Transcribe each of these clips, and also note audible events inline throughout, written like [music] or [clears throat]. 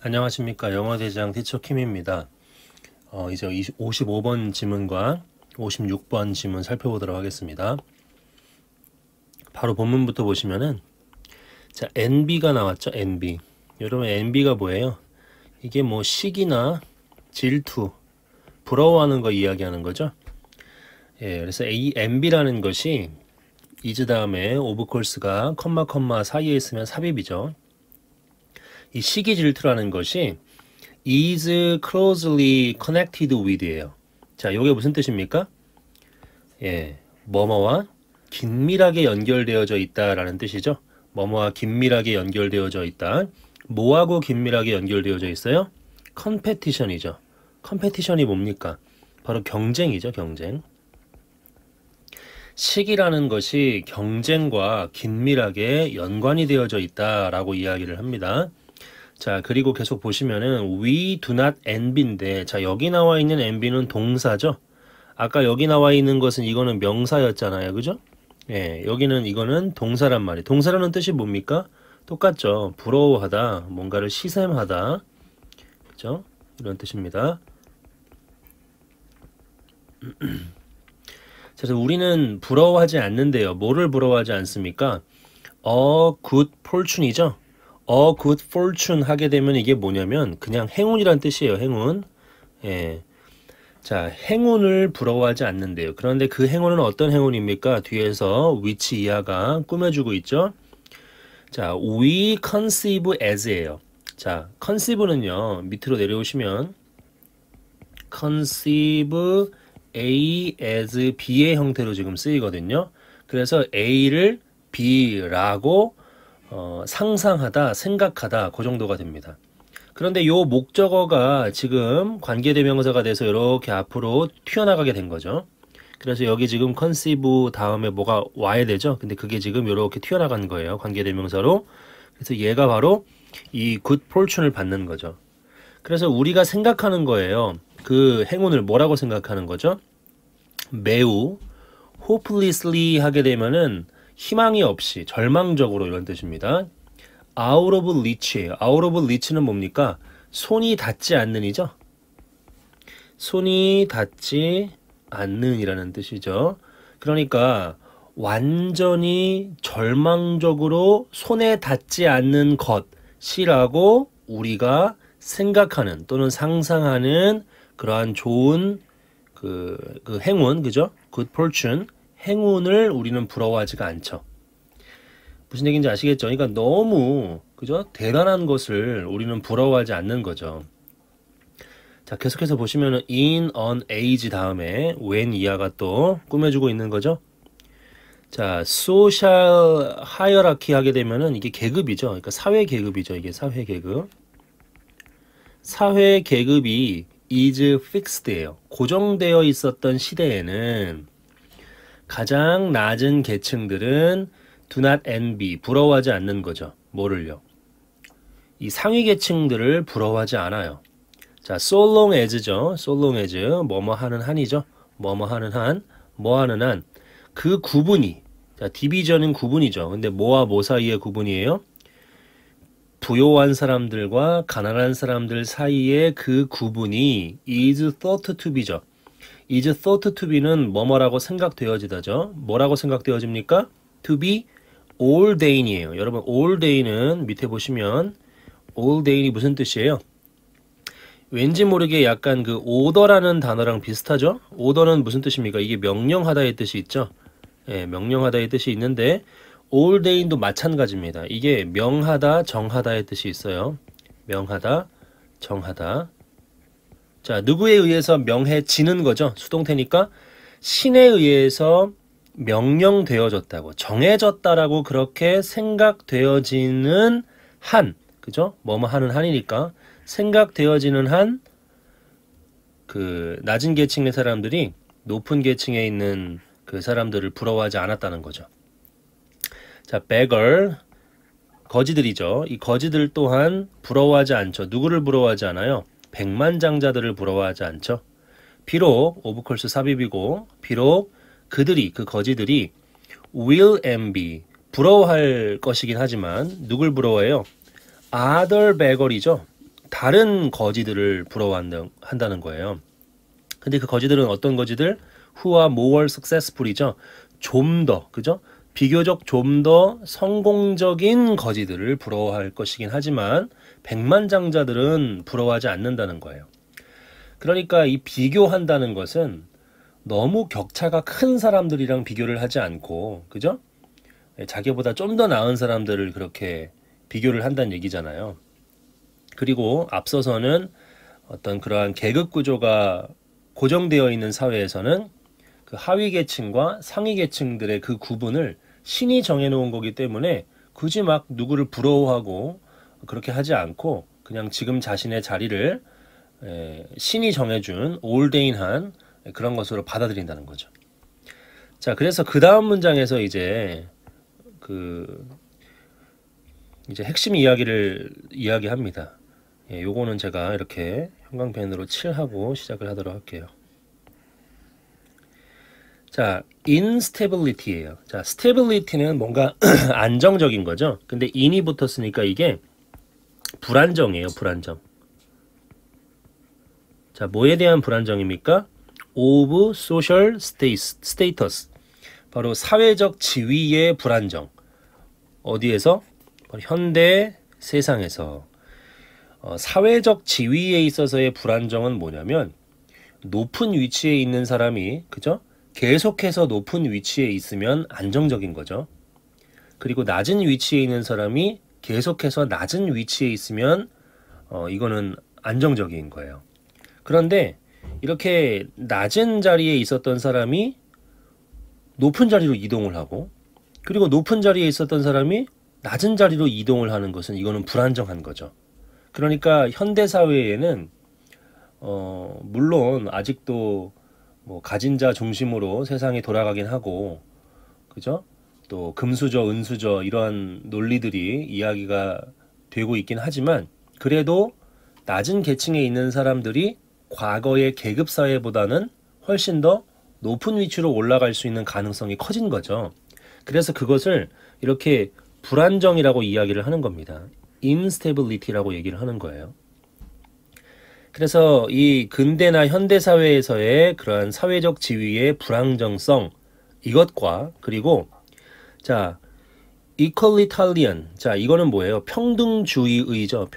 안녕하십니까 영어대장 티처 킴입니다. 어, 이제 55번 지문과 56번 지문 살펴보도록 하겠습니다. 바로 본문부터 보시면은 자 NB가 나왔죠 NB. 여러분 NB가 뭐예요? 이게 뭐 시기나 질투, 부러워하는 거 이야기하는 거죠. 예, 그래서 이 NB라는 것이 이즈 다음에 오브 콜스가 컴마 컴마 사이에 있으면 삽입이죠. 이 시기 질투라는 것이 is closely connected with예요. 자, 이게 무슨 뜻입니까? 예, 뭐뭐와 긴밀하게 연결되어져 있다라는 뜻이죠. 뭐뭐와 긴밀하게 연결되어져 있다. 뭐하고 긴밀하게 연결되어져 있어요? 컴페티션이죠. 컴페티션이 뭡니까? 바로 경쟁이죠, 경쟁. 시기라는 것이 경쟁과 긴밀하게 연관이 되어져 있다라고 이야기를 합니다. 자, 그리고 계속 보시면은 we do not envy인데 자, 여기 나와 있는 envy는 동사죠. 아까 여기 나와 있는 것은 이거는 명사였잖아요. 그죠? 예, 여기는 이거는 동사란 말이에요. 동사라는 뜻이 뭡니까? 똑같죠. 부러워하다, 뭔가를 시샘하다. 그죠? 이런 뜻입니다. [clears throat] 자, 그래서 우리는 부러워하지 않는데요. 뭐를 부러워하지 않습니까? 어, 굿 폴춘이죠. 어 good fortune 하게 되면 이게 뭐냐면 그냥 행운이란 뜻이에요. 행운. 예. 자, 행운을 부러워하지 않는데요. 그런데 그 행운은 어떤 행운입니까? 뒤에서 위치 이하가 꾸며주고 있죠. 자, we conceive as예요. 자, conceive는요. 밑으로 내려오시면 conceive a as b의 형태로 지금 쓰이거든요. 그래서 a를 b라고 어, 상상하다, 생각하다 그 정도가 됩니다. 그런데 요 목적어가 지금 관계대명사가 돼서 이렇게 앞으로 튀어나가게 된 거죠. 그래서 여기 지금 conceive 다음에 뭐가 와야 되죠. 근데 그게 지금 이렇게 튀어나간 거예요. 관계대명사로. 그래서 얘가 바로 이 good fortune을 받는 거죠. 그래서 우리가 생각하는 거예요. 그 행운을 뭐라고 생각하는 거죠? 매우 hopelessly 하게 되면은 희망이 없이 절망적으로 이런 뜻입니다. out of reach. out of reach는 뭡니까? 손이 닿지 않는이죠. 손이 닿지 않는이라는 뜻이죠. 그러니까 완전히 절망적으로 손에 닿지 않는 것이라고 우리가 생각하는 또는 상상하는 그러한 좋은 그, 그 행운, 그죠? good fortune 행운을 우리는 부러워하지가 않죠. 무슨 얘기인지 아시겠죠? 그러니까 너무 그죠? 대단한 것을 우리는 부러워하지 않는 거죠. 자, 계속해서 보시면 in, on, age 다음에 when 이하가 또 꾸며주고 있는 거죠. 자, social hierarchy 하게 되면은 이게 계급이죠. 그러니까 사회 계급이죠. 이게 사회 계급. 사회 계급이 is fixed예요. 고정되어 있었던 시대에는 가장 낮은 계층들은 do not envy, 부러워하지 않는 거죠. 뭐를요? 이 상위 계층들을 부러워하지 않아요. 자, so long as죠. so long as, 뭐뭐 하는 한이죠. 뭐뭐 하는 한, 뭐 하는 한. 그 구분이, 자, 디비전은 구분이죠. 근데 뭐와 뭐 사이의 구분이에요? 부요한 사람들과 가난한 사람들 사이의 그 구분이 is thought to be죠. is thought to be는 뭐뭐라고 생각되어지다죠. 뭐라고 생각되어집니까? to be a l day이에요. 여러분 all day는 밑에 보시면 all day이 무슨 뜻이에요? 왠지 모르게 약간 그 오더라는 단어랑 비슷하죠? 오더는 무슨 뜻입니까? 이게 명령하다의 뜻이 있죠? 예, 명령하다의 뜻이 있는데 all day도 마찬가지입니다. 이게 명하다, 정하다의 뜻이 있어요. 명하다, 정하다. 자, 누구에 의해서 명해 지는 거죠? 수동태니까 신에 의해서 명령되어졌다고 정해졌다라고 그렇게 생각되어지는 한 그죠? 뭐뭐 하는 한이니까 생각되어지는 한 그 낮은 계층의 사람들이 높은 계층에 있는 그 사람들을 부러워하지 않았다는 거죠. 자, 백 e 거지들이죠. 이 거지들 또한 부러워하지 않죠. 누구를 부러워하지 않아요? 백만장자들을 부러워하지 않죠. 비록 오브컬스 삽입이고 비록 그들이 그 거지들이 will and be 부러워할 것이긴 하지만 누굴 부러워해요? 아 t 베 e r 이죠 다른 거지들을 부러워한다는 거예요. 근데 그 거지들은 어떤 거지들? who와 more successful이죠. 좀 더, 그죠? 비교적 좀 더 성공적인 거지들을 부러워할 것이긴 하지만 백만장자들은 부러워하지 않는다는 거예요. 그러니까 이 비교한다는 것은 너무 격차가 큰 사람들이랑 비교를 하지 않고 그죠? 자기보다 좀 더 나은 사람들을 그렇게 비교를 한다는 얘기잖아요. 그리고 앞서서는 어떤 그러한 계급 구조가 고정되어 있는 사회에서는 그 하위 계층과 상위 계층들의 그 구분을 신이 정해놓은 거기 때문에 굳이 막 누구를 부러워하고 그렇게 하지 않고 그냥 지금 자신의 자리를 신이 정해준 올데인한 그런 것으로 받아들인다는 거죠. 자, 그래서 그 다음 문장에서 이제 그 이제 핵심 이야기를 이야기합니다. 예, 요거는 제가 이렇게 형광펜으로 칠하고 시작을 하도록 할게요. 자, instability예요. 자, stability는 뭔가 [clears throat] 안정적인 거죠. 근데 in이 붙었으니까 이게 불안정이에요. 불안정. 자, 뭐에 대한 불안정입니까? of social status. 바로 사회적 지위의 불안정. 어디에서? 현대 세상에서. 어, 사회적 지위에 있어서의 불안정은 뭐냐면 높은 위치에 있는 사람이 그죠? 계속해서 높은 위치에 있으면 안정적인 거죠. 그리고 낮은 위치에 있는 사람이 계속해서 낮은 위치에 있으면 어, 이거는 안정적인 거예요. 그런데 이렇게 낮은 자리에 있었던 사람이 높은 자리로 이동을 하고 그리고 높은 자리에 있었던 사람이 낮은 자리로 이동을 하는 것은 이거는 불안정한 거죠. 그러니까 현대 사회에는 어 물론 아직도 뭐 가진 자 중심으로 세상이 돌아가긴 하고 그죠? 또 금수저, 은수저 이러한 논리들이 이야기가 되고 있긴 하지만 그래도 낮은 계층에 있는 사람들이 과거의 계급 사회보다는 훨씬 더 높은 위치로 올라갈 수 있는 가능성이 커진 거죠. 그래서 그것을 이렇게 불안정이라고 이야기를 하는 겁니다. instability라고 얘기를 하는 거예요. 그래서 이 근대나 현대 사회에서의 그러한 사회적 지위의 불안정성 이것과 그리고 자, equalitarian. 자, 이거는 뭐예요? 평등주의의죠.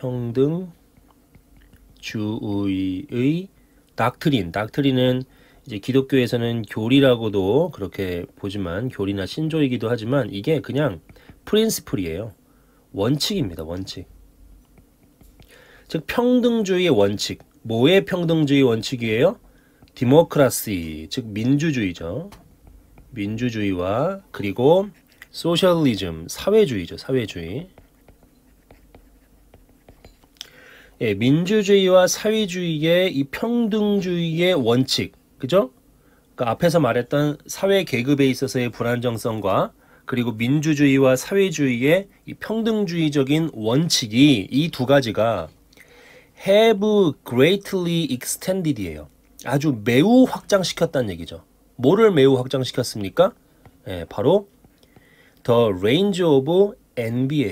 평등주의의 닥트린. 닥트린은 이제 기독교에서는 교리라고도 그렇게 보지만 교리나 신조이기도 하지만 이게 그냥 프린스플이에요. 원칙입니다. 원칙. 즉 평등주의의 원칙. 뭐의 평등주의 원칙이에요? 디모크라시, 즉 민주주의죠. 민주주의와 그리고 소셜리즘, 사회주의죠. 사회주의. 예, 민주주의와 사회주의의 이 평등주의의 원칙, 그죠? 그 앞에서 말했던 사회 계급에 있어서의 불안정성과 그리고 민주주의와 사회주의의 이 평등주의적인 원칙이 이 두 가지가 have greatly extended이에요. 아주 매우 확장시켰다는 얘기죠. 뭐를 매우 확장시켰습니까? 예, 바로 더 레인지 오브 엔비 e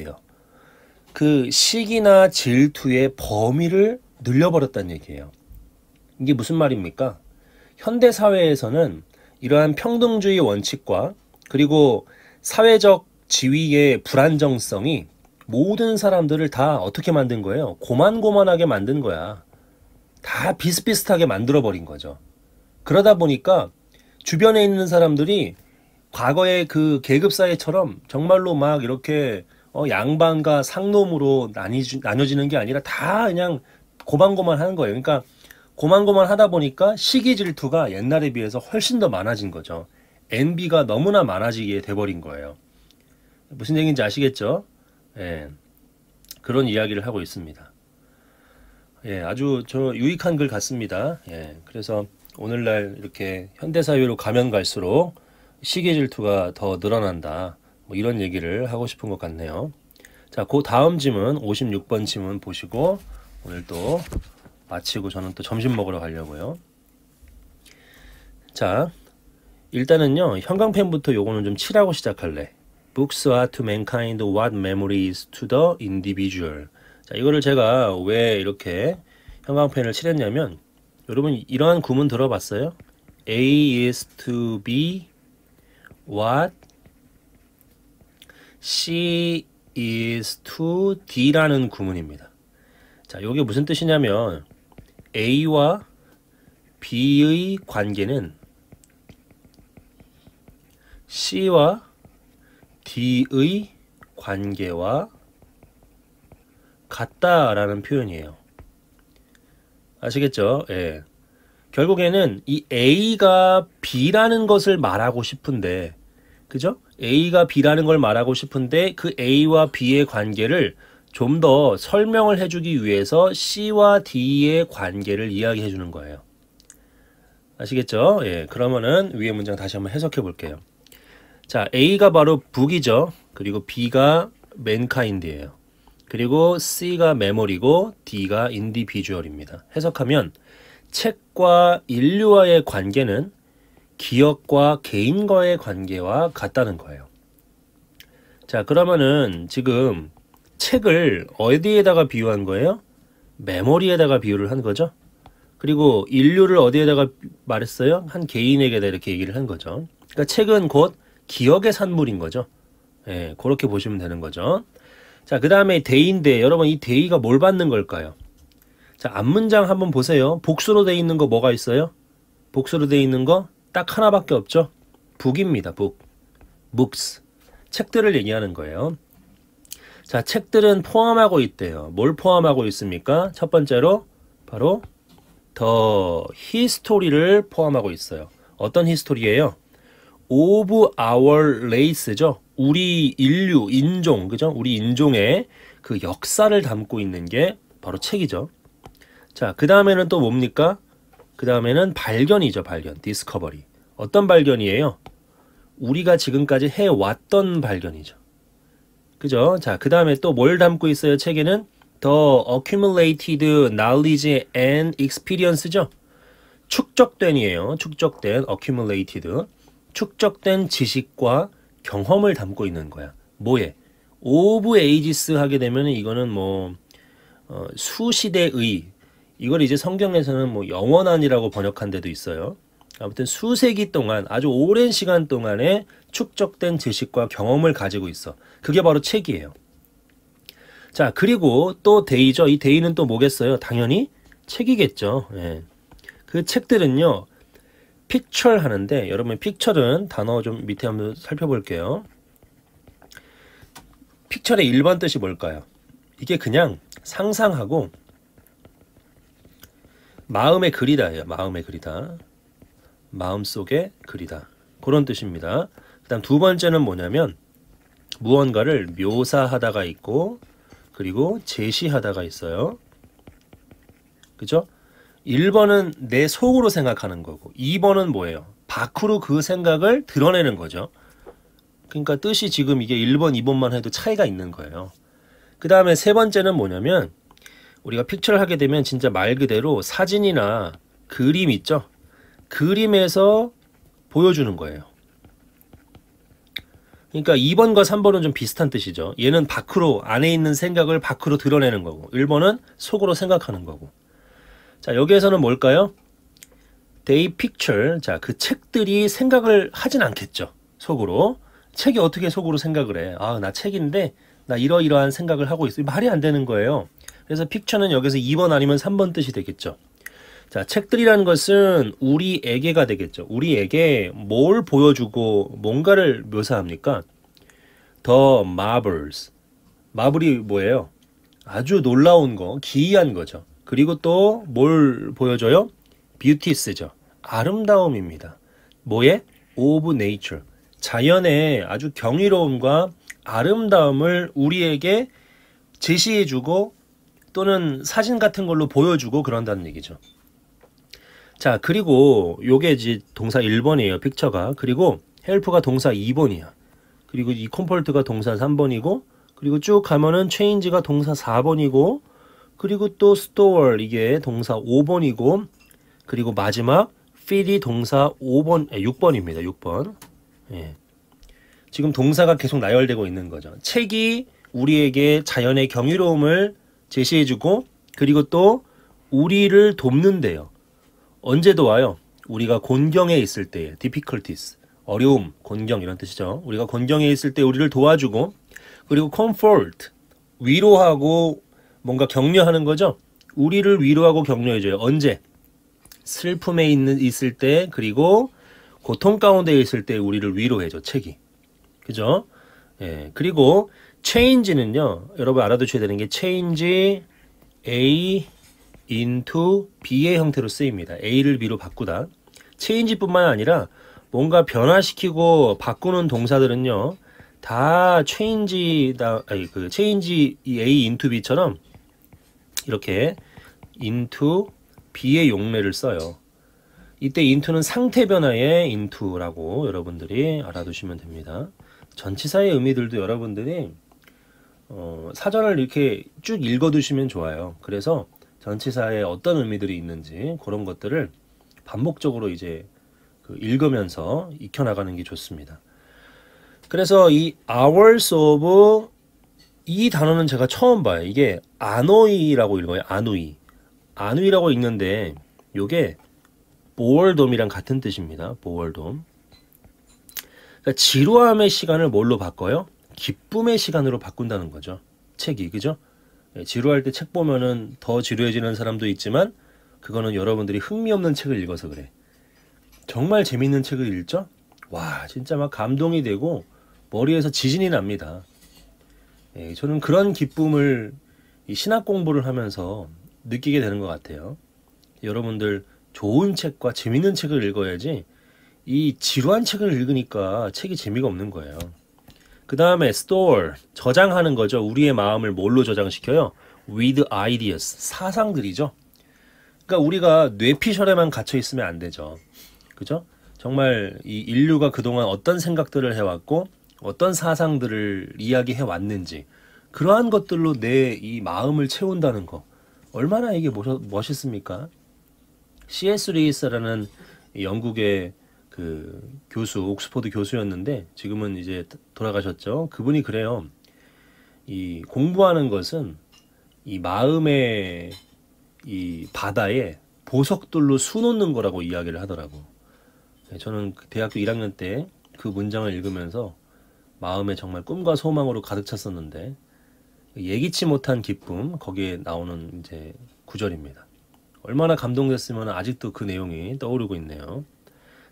예요그 시기나 질투의 범위를 늘려버렸다는 얘기예요. 이게 무슨 말입니까? 현대 사회에서는 이러한 평등주의 원칙과 그리고 사회적 지위의 불안정성이 모든 사람들을 다 어떻게 만든 거예요? 고만고만하게 만든 거야. 다 비슷비슷하게 만들어버린 거죠. 그러다 보니까 주변에 있는 사람들이 과거의 그 계급 사회처럼 정말로 막 이렇게 어, 양반과 상놈으로 나뉘지, 나뉘어지는 게 아니라 다 그냥 고만고만 하는 거예요. 그러니까 고만고만 하다 보니까 시기 질투가 옛날에 비해서 훨씬 더 많아진 거죠. 엔비가 너무나 많아지게 돼버린 거예요. 무슨 얘기인지 아시겠죠? 예. 그런 이야기를 하고 있습니다. 예, 아주 저 유익한 글 같습니다. 예. 그래서 오늘날 이렇게 현대사회로 가면 갈수록 시계 질투가 더 늘어난다. 뭐 이런 얘기를 하고 싶은 것 같네요. 자, 그 다음 짐은 56번 짐은 보시고 오늘 또 마치고 저는 또 점심 먹으러 가려고요. 자, 일단은요. 형광펜부터 요거는 좀 칠하고 시작할래. Books are to mankind what memories to the individual. 자, 이거를 제가 왜 이렇게 형광펜을 칠했냐면 여러분 이러한 구문 들어봤어요? A is to B e what she is to D라는 구문입니다. 자, 이게 무슨 뜻이냐면 A와 B의 관계는 C와 D의 관계와 같다라는 표현이에요. 아시겠죠? 예. 결국에는 이 A가 B라는 것을 말하고 싶은데 그죠? A가 B라는 걸 말하고 싶은데 그 A와 B의 관계를 좀 더 설명을 해주기 위해서 C와 D의 관계를 이야기해 주는 거예요. 아시겠죠? 예, 그러면은 위의 문장 다시 한번 해석해 볼게요. 자, A가 바로 북이죠. 그리고 B가 맨카인드예요. 그리고 C가 메모리고 D가 인디비주얼입니다. 해석하면 책과 인류와의 관계는 기업과 개인과의 관계와 같다는 거예요. 자, 그러면은 지금 책을 어디에다가 비유한 거예요? 메모리에다가 비유를 한 거죠. 그리고 인류를 어디에다가 말했어요? 한 개인에게다 이렇게 얘기를 한 거죠. 그러니까 책은 곧 기억의 산물인 거죠. 예, 그렇게 보시면 되는 거죠. 자, 그 다음에 데이인데, 여러분 이 데이가 뭘 받는 걸까요? 자, 앞문장 한번 보세요. 복수로 돼 있는 거 뭐가 있어요? 복수로 돼 있는 거딱 하나밖에 없죠. 북입니다. 북. books. 책들을 얘기하는 거예요. 자, 책들은 포함하고 있대요. 뭘 포함하고 있습니까? 첫 번째로 바로 더 히스토리를 포함하고 있어요. 어떤 히스토리예요? of our race죠. 우리 인류, 인종, 그죠? 우리 인종의 그 역사를 담고 있는 게 바로 책이죠. 자, 그 다음에는 또 뭡니까? 그 다음에는 발견이죠, 발견. 디스커버리. 어떤 발견이에요? 우리가 지금까지 해왔던 발견이죠. 그죠? 자, 그 다음에 또 뭘 담고 있어요, 책에는? The accumulated knowledge and experience죠. 축적된이에요. 축적된, accumulated. 축적된 지식과 경험을 담고 있는 거야. 뭐에? 오브 에이지스 하게 되면 이거는 뭐 어, 수시대의 이걸 이제 성경에서는 뭐 영원한이라고 번역한 데도 있어요. 아무튼 수세기 동안 아주 오랜 시간 동안에 축적된 지식과 경험을 가지고 있어. 그게 바로 책이에요. 자, 그리고 또 데이죠. 이 데이는 또 뭐겠어요? 당연히 책이겠죠. 예. 그 책들은요. 픽철 하는데 여러분 픽철은 단어 좀 밑에 한번 살펴볼게요. 픽철의 일반 뜻이 뭘까요? 이게 그냥 상상하고 마음의 그리다예요. 마음의 그리다. 마음속에 그리다. 그런 뜻입니다. 그다음 두 번째는 뭐냐면 무언가를 묘사하다가 있고 그리고 제시하다가 있어요. 그죠? 1번은 내 속으로 생각하는 거고 2번은 뭐예요? 밖으로 그 생각을 드러내는 거죠. 그러니까 뜻이 지금 이게 1번, 2번만 해도 차이가 있는 거예요. 그 다음에 세 번째는 뭐냐면 우리가 픽처를 하게 되면 진짜 말 그대로 사진이나 그림 있죠? 그림에서 보여주는 거예요. 그러니까 2번과 3번은 좀 비슷한 뜻이죠. 얘는 밖으로 안에 있는 생각을 밖으로 드러내는 거고 1번은 속으로 생각하는 거고. 자, 여기에서는 뭘까요? 데이 픽처. 자, 그 책들이 생각을 하진 않겠죠. 속으로. 책이 어떻게 속으로 생각을 해? 아, 나 책인데 나 이러이러한 생각을 하고 있어. 말이 안 되는 거예요. 그래서 픽처는 여기서 2번 아니면 3번 뜻이 되겠죠. 자, 책들이라는 것은 우리에게가 되겠죠. 우리에게 뭘 보여주고 뭔가를 묘사합니까? The m a r v e s 마블이 뭐예요? 아주 놀라운 거, 기이한 거죠. 그리고 또 뭘 보여줘요? 뷰티스죠. 아름다움입니다. 뭐에? 오브 네이처. 자연의 아주 경이로움과 아름다움을 우리에게 제시해주고 또는 사진 같은 걸로 보여주고 그런다는 얘기죠. 자, 그리고 요게 이제 동사 1번이에요. 픽처가. 그리고 헬프가 동사 2번이야. 그리고 이 컴폴트가 동사 3번이고 그리고 쭉 가면은 체인지가 동사 4번이고 그리고 또 스토어 이게 동사 5번이고 그리고 마지막 f e 이 동사 5번 6번입니다. 예, 6번. 예. 지금 동사가 계속 나열되고 있는 거죠. 책이 우리에게 자연의 경이로움을 제시해주고 그리고 또 우리를 돕는데요. 언제도 와요. 우리가 곤경에 있을 때에 difficulties 어려움, 곤경 이런 뜻이죠. 우리가 곤경에 있을 때 우리를 도와주고 그리고 comfort 위로하고 뭔가 격려하는 거죠. 우리를 위로하고 격려해줘요. 언제? 슬픔에 있는 있을 때 그리고 고통 가운데 있을 때 우리를 위로해줘 책이 그죠? 예 그리고 체인지는요 여러분 알아두셔야 되는 게 체인지 n g e A into B의 형태로 쓰입니다. A를 B로 바꾸다. 체인지 뿐만 아니라 뭔가 변화시키고 바꾸는 동사들은요. 다 체인지 다 아니 그 c h a n g A into B처럼 이렇게 into B의 용례를 써요. 이때 into는 상태 변화의 into라고 여러분들이 알아두시면 됩니다. 전치사의 의미들도 여러분들이 어, 사전을 이렇게 쭉 읽어두시면 좋아요. 그래서 전치사에 어떤 의미들이 있는지 그런 것들을 반복적으로 이제 그 읽으면서 익혀나가는 게 좋습니다. 그래서 이 hours of 이 단어는 제가 처음 봐요. 이게 아노이라고 읽어요. 아누이. 아누이라고 읽는데 요게 보월돔이랑 같은 뜻입니다. 보월돔. 그러니까 지루함의 시간을 뭘로 바꿔요? 기쁨의 시간으로 바꾼다는 거죠. 책이 그죠? 예, 지루할 때 책 보면은 더 지루해지는 사람도 있지만 그거는 여러분들이 흥미없는 책을 읽어서 그래. 정말 재밌는 책을 읽죠? 와 진짜 막 감동이 되고 머리에서 지진이 납니다. 예, 저는 그런 기쁨을 이 신학 공부를 하면서 느끼게 되는 것 같아요. 여러분들 좋은 책과 재밌는 책을 읽어야지 이 지루한 책을 읽으니까 책이 재미가 없는 거예요. 그 다음에 store 저장하는 거죠. 우리의 마음을 뭘로 저장시켜요? with ideas 사상들이죠. 그러니까 우리가 뇌피셜에만 갇혀 있으면 안 되죠. 그죠? 정말 이 인류가 그동안 어떤 생각들을 해왔고 어떤 사상들을 이야기해 왔는지 그러한 것들로 내 이 마음을 채운다는 거 얼마나 이게 멋있습니까? C.S. 루이스라는 영국의 그 교수 옥스퍼드 교수였는데 지금은 이제 돌아가셨죠. 그분이 그래요. 이 공부하는 것은 이 마음의 이 바다에 보석들로 수놓는 거라고 이야기를 하더라고. 네, 저는 그 대학교 1학년 때 그 문장을 읽으면서 마음에 정말 꿈과 소망으로 가득 찼었는데 예기치 못한 기쁨 거기에 나오는 이제 구절입니다. 얼마나 감동됐으면 아직도 그 내용이 떠오르고 있네요.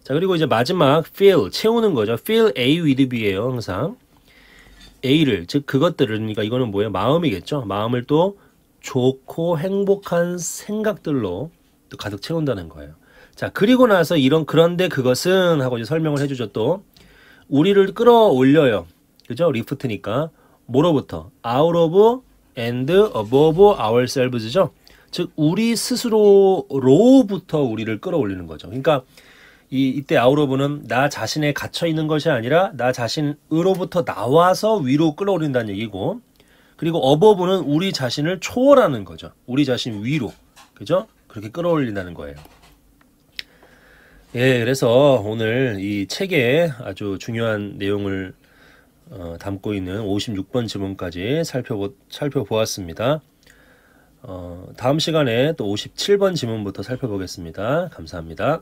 자 그리고 이제 마지막 fill 채우는 거죠. fill a with b예요 항상 a를 즉 그것들을 그러니까 이거는 뭐예요? 마음이겠죠. 마음을 또 좋고 행복한 생각들로 또 가득 채운다는 거예요. 자 그리고 나서 이런 그런데 그것은 하고 이제 설명을 해주죠 또 우리를 끌어올려요. 그죠? 리프트니까 뭐로부터 out of and above ourselves죠. 즉 우리 스스로로부터 우리를 끌어올리는 거죠. 그러니까 이 이때 아우로브는 나 자신에 갇혀 있는 것이 아니라 나 자신으로부터 나와서 위로 끌어올린다는 얘기고 그리고 어버브는 우리 자신을 초월하는 거죠. 우리 자신 위로 그죠? 그렇게 끌어올린다는 거예요. 예, 그래서 오늘 이 책에 아주 중요한 내용을 어, 담고 있는 56번 지문까지 살펴보, 살펴보았습니다. 어, 다음 시간에 또 57번 지문부터 살펴보겠습니다. 감사합니다.